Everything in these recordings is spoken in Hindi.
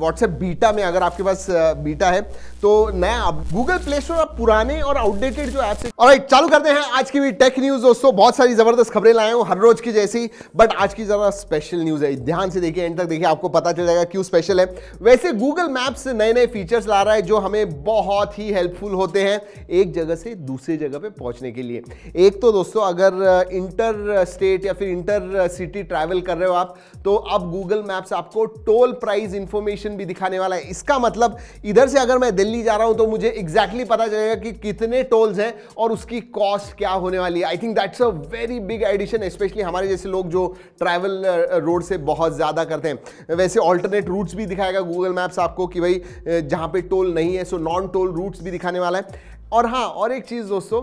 व्हाट्सएप बीटा में अगर आपके पास बीटा है तो नया गूगल प्ले स्टोर आप पुराने और आउटडेटेड जो ऐप्स और राइट चालू करते हैं आज की भी टेक न्यूज दोस्तों बहुत सारी जबरदस्त खबरें लाए हूँ हर रोज की जैसी बट आज की जरा स्पेशल न्यूज है ध्यान से देखिए एंड तक देखिए आपको पता चल जाएगा क्यों स्पेशल है वैसे गूगल मैप्स नए नए फीचर्स ला रहा है जो हमें बहुत ही हेल्पफुल होते हैं एक जगह से दूसरी जगह पे पहुंचने के लिए एक तो दोस्तों अगर इंटर स्टेट या फिर इंटर सिटी ट्रैवल कर रहे हो आप तो अब गूगल मैप्स आपको टोल प्राइस इंफॉर्मेशन लोकेशन भी दिखाने वाला है इसका मतलब इधर से अगर मैं दिल्ली जा रहा हूं तो मुझे एग्जैक्टली exactly पता चलेगा कि कितने टोल्स हैं और उसकी कॉस्ट क्या होने वाली है I think that's a very big addition specially हमारे जैसे लोग जो ट्रैवल रोड uh, से बहुत ज़्यादा करते हैं वैसे ऑल्टरनेट रूट्स भी दिखाएगा गूगल मैप्स आपको कि भाई uh, जहाँ पे टोल नहीं है सो नॉन टोल रूट्स भी दिखाने वाला है और हाँ और एक चीज़ दोस्तों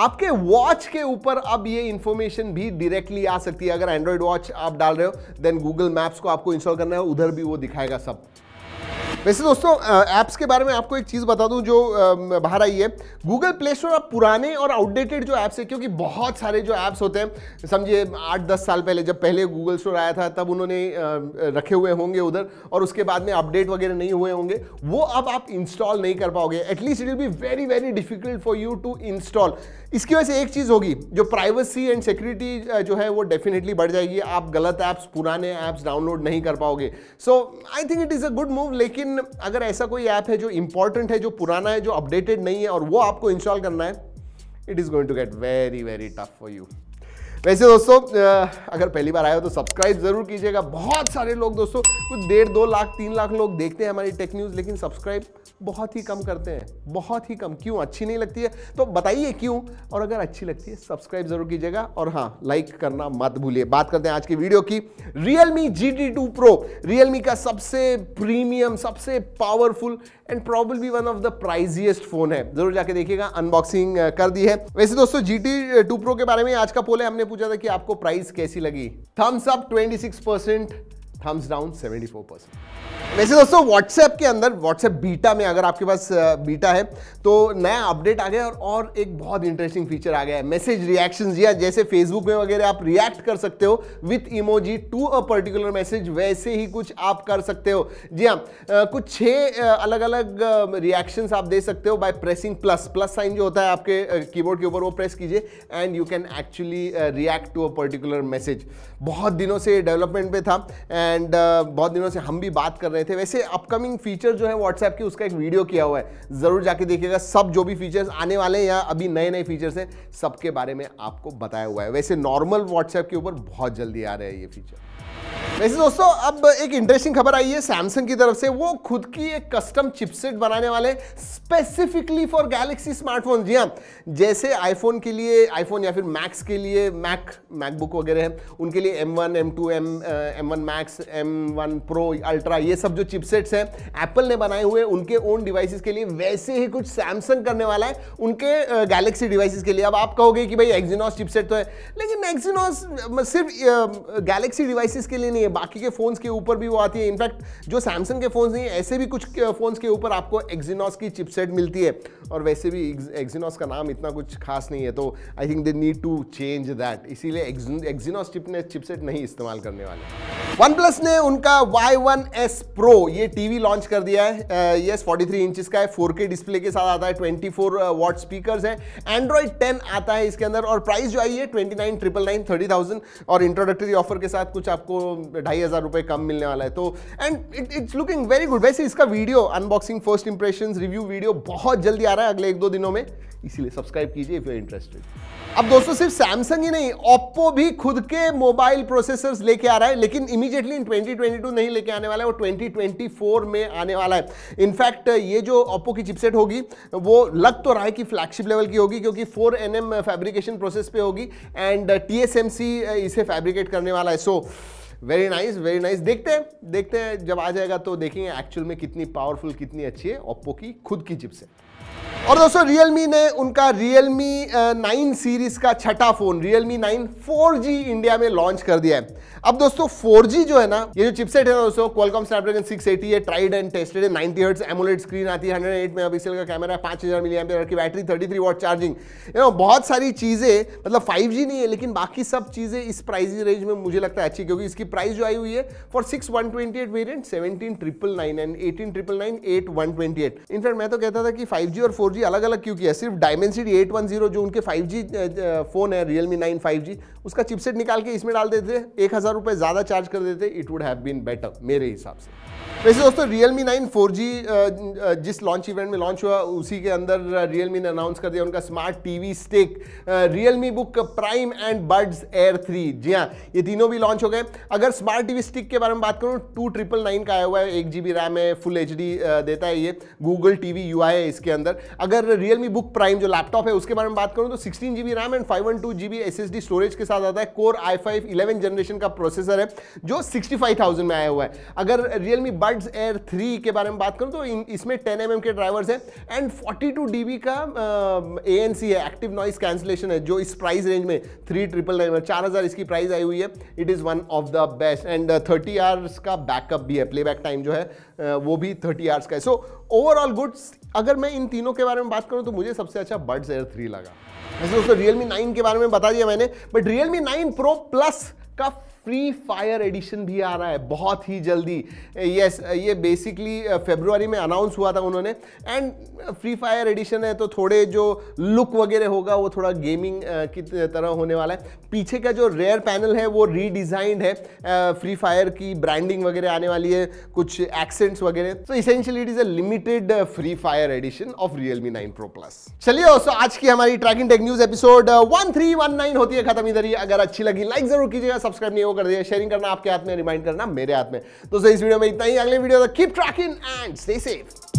आपके वॉच के ऊपर अब ये इंफॉर्मेशन भी डायरेक्टली आ सकती है अगर एंड्रॉयड वॉच आप डाल रहे हो देन गूगल मैप्स को आपको इंस्टॉल करना है उधर भी वो दिखाएगा सब वैसे दोस्तों ऐप्स के बारे में आपको एक चीज़ बता दूं जो बाहर आई है गूगल प्ले स्टोर अब पुराने और आउटडेटेड जो ऐप्स है क्योंकि बहुत सारे जो ऐप्स होते हैं समझिए आठ दस साल पहले जब पहले गूगल स्टोर आया था तब उन्होंने रखे हुए होंगे उधर और उसके बाद में अपडेट वगैरह नहीं हुए होंगे वो अब आप इंस्टॉल नहीं कर पाओगे at least it will be very very difficult for you to install इसकी वजह से एक चीज़ होगी जो प्राइवेसी एंड सिक्योरिटी जो है वो डेफिनेटली बढ़ जाएगी आप गलत ऐप्स पुराने ऐप्स डाउनलोड नहीं कर पाओगे so I think it is a good move लेकिन लेकिन अगर ऐसा कोई ऐप है जो इंपॉर्टेंट है जो पुराना है जो अपडेटेड नहीं है और वो आपको इंस्टॉल करना है it is going to get very very tough for you वैसे दोस्तों अगर पहली बार आए हो तो सब्सक्राइब जरूर कीजिएगा बहुत सारे लोग दोस्तों कुछ डेढ़ दो लाख तीन लाख लोग देखते हैं हमारी टेक न्यूज़ लेकिन सब्सक्राइब बहुत ही कम करते हैं बहुत ही कम क्यों अच्छी नहीं लगती है तो बताइए क्यों और अगर अच्छी लगती है सब्सक्राइब जरूर कीजिएगा और हाँ लाइक करना मत भूलिए बात करते हैं आज की वीडियो की Realme G T two pro Realme का सबसे प्रीमियम सबसे पावरफुल एंड भी one of the priciest phone है जरूर जाके देखिएगा अनबॉक्सिंग कर दी है वैसे दोस्तों जी टी टू प्रो के बारे में आज का पोल है हमने पूछा था कि आपको प्राइस कैसी लगी thumbs up twenty six percent thumbs down 74 percent वैसे दोस्तों व्हाट्सएप के अंदर व्हाट्सएप बीटा में अगर आपके पास बीटा है तो नया अपडेट आ गया और, और एक बहुत इंटरेस्टिंग फीचर आ गया है मैसेज रिएक्शन या जैसे फेसबुक में वगैरह आप रिएक्ट कर सकते हो with emoji to a particular message वैसे ही कुछ आप कर सकते हो जी हाँ कुछ छः अलग अलग रिएक्शन आप दे सकते हो by pressing plus plus sign जो होता है आपके कीबोर्ड के ऊपर वो प्रेस कीजिए and you can actually react to a particular message बहुत दिनों से डेवलपमेंट पे था एंड uh, बहुत दिनों से हम भी बात कर रहे थे वैसे अपकमिंग फीचर जो है व्हाट्सएप की उसका एक वीडियो किया हुआ है ज़रूर जाके देखिएगा सब जो भी फीचर्स आने वाले हैं या अभी नए नए फीचर्स हैं सबके बारे में आपको बताया हुआ है वैसे नॉर्मल व्हाट्सएप के ऊपर बहुत जल्दी आ रहे हैं ये फीचर वैसे दोस्तों अब एक इंटरेस्टिंग खबर आई है सैमसंग की तरफ से वो खुद की एक कस्टम चिपसेट बनाने वाले स्पेसिफिकली फॉर गैलेक्सी स्मार्टफोन जी हाँ जैसे आईफोन के लिए आईफोन या फिर मैक्स के लिए मैक मैकबुक वगैरह है उनके लिए M one M two M M one max M one pro ultra ये सब जो चिपसेट्स हैं एप्पल ने बनाए हुए उनके ओन डिवाइसेस के लिए वैसे ही कुछ सैमसंग करने वाला है उनके गैलेक्सी डिवाइसेस के लिए अब आप कहोगे कि भाई एक्जीनॉस चिपसेट तो है लेकिन एक्जीनॉस सिर्फ गैलेक्सी डिवाइसेस के लिए नहीं है बाकी के फ़ोन्स के ऊपर भी वो आती है इनफैक्ट जो सैमसंग के फ़ोन्स नहीं है ऐसे भी कुछ फ़ोन्स के ऊपर आपको एक्जिनॉस की चिपसेट मिलती है और वैसे भी एक्जिनॉस का नाम इतना कुछ खास नहीं है तो I think they need to change that इसीलिए एक्जिनॉस चिप ने चिपसेट नहीं इस्तेमाल करने वाले वन प्लस ने उनका वाई वन एस प्रो ये टीवी लॉन्च कर दिया है ये फोर्टी थ्री 43 का है फोर के डिस्प्ले के साथ आता है ट्वेंटी फोर वॉट स्पीकर है एंड्रॉइड टेन आता है इसके अंदर और प्राइस जो आई है twenty nine triple nine thirty thousand और इंट्रोडक्टरी ऑफर के साथ कुछ आपको ढाई हज़ार रुपये कम मिलने वाला है तो and it it's looking very good वैसे इसका video unboxing first impression review video बहुत जल्दी आ रहा है अगले एक दो दिनों में इसीलिए सब्सक्राइब कीजिए इफ यू इंटरेस्टेड अब दोस्तों सिर्फ सैमसंग ही नहीं ओप्पो भी खुद के मोबाइल प्रोसेसर्स लेके आ रहा है लेकिन इमीडिएटली इन 2022 नहीं लेके आने वाला है वो 2024 में आने वाला है इनफैक्ट ये जो ओप्पो की चिपसेट होगी वो लग तो रहा है कि फ्लैगशिप लेवल की होगी क्योंकि 4 एन फैब्रिकेशन प्रोसेस पे होगी एंड टी इसे फैब्रिकेट करने वाला है so so, very nice very nice देखते हैं देखते हैं जब आ जाएगा तो देखेंगे एक्चुअल में कितनी पावरफुल कितनी अच्छी है ओप्पो की खुद की चिप्स से और दोस्तों Realme ने उनका रियलमी नाइन सीरीज का छठा phone nine four G India में लॉन्च कर दिया है अब दोस्तों 4G जो है ना ये जो चिपसेट है ना दोस्तों Qualcomm Snapdragon 680 है ट्राइड एंड टेस्टेड है नाइनटी हर्ट्स एमोलेट स्क्रीन आती है 108 मेगापिक्सल का कैमरा है मिली mAh की battery thirty three watt charging you know बहुत सारी चीजें मतलब 5G नहीं है लेकिन बाकी सब चीजें इस प्राइस रेंज में मुझे लगता है अच्छी क्योंकि इसकी प्राइस जो आई हुई है four six one twenty eight variant seventeen triple nine and eighteen triple nine eight one twenty eight in fact मैं तो कहता था कि फाइव जी और फोर जी अलग अलग क्यों किया सिर्फ डायमेंसिड एट वन जीरो जो उनके फाइव जी फोन है रियलमी नाइन फाइव जी उसका चिपसेट निकाल के इसमें डाल देते एक हज़ार रुपये ज़्यादा चार्ज कर देते it would have been better मेरे हिसाब से वैसे दोस्तों Realme nine four G जिस लॉन्च इवेंट में लॉन्च हुआ उसी के अंदर रियल मी ने अनाउंस कर दिया उनका smart TV stick Realme book prime and buds air three जी हाँ ये तीनों भी लॉन्च हो गए अगर अगर स्मार्ट टीवी स्टिक के बारे में बात करूँ टू ट्रिपल नाइन का आया हुआ है एक जी बी रैम है फुल एच डी देता है ये गूगल टी वी यू आई है इसके अंदर अगर रियलमी बुक प्राइम जो लैपटॉप है उसके बारे में बात करूँ तो sixteen G B RAM and five one two G B S S D storage के साथ आता है core I five eleven generation का प्रोसेसर है जो सिक्सटी फाइव थाउजेंड में आया हुआ है अगर रियलमी बर्ड्स एयर थ्री के बारे में बात करूँ तो इसमें टेन एम के ड्राइवर्स है एंड फोर्टी टू डी बी का ए एन सी है एक्टिव नॉइस कैंसिलेशन है जो इस प्राइस रेंज में थ्री ट्रिपल नाइन चार हज़ार इसकी प्राइस आई हुई है it is one of the best and thirty hours का बैकअप भी है प्ले टाइम जो है uh, वो भी थर्टी आवर्स का है सो ओवरऑल गुड्स अगर मैं इन तीनों के बारे में बात करूँ तो मुझे सबसे अच्छा बर्ड्स एयर थ्री लगा वैसे दोस्तों रियलमी नाइन के बारे में बता दिया मैंने but Realme nine pro plus का फ्री फायर एडिशन भी आ रहा है बहुत ही जल्दी यस ये बेसिकली फेब्रुवरी uh, में अनाउंस हुआ था उन्होंने एंड फ्री फायर एडिशन है तो थोड़े जो लुक वगैरह होगा वो थोड़ा गेमिंग uh, की तरह होने वाला है पीछे का जो रेयर पैनल है वो रीडिज़ाइंड है फ्री uh, फायर की ब्रांडिंग वगैरह आने वाली है कुछ एक्सेंट्स वगैरह तो essentially it is a limited free fire edition of Realme nine pro plus चलिए दोस्तों आज की हमारी tracking tech news episode one होती है खत्म इधर ही अगर अच्छी लगी लाइक जरूर कीजिएगा सब्सक्राइब नहीं कर दिया शेयरिंग करना आपके हाथ में रिमाइंड करना मेरे हाथ में दोस्तों इस वीडियो में इतना ही अगले वीडियो तक keep tracking and stay safe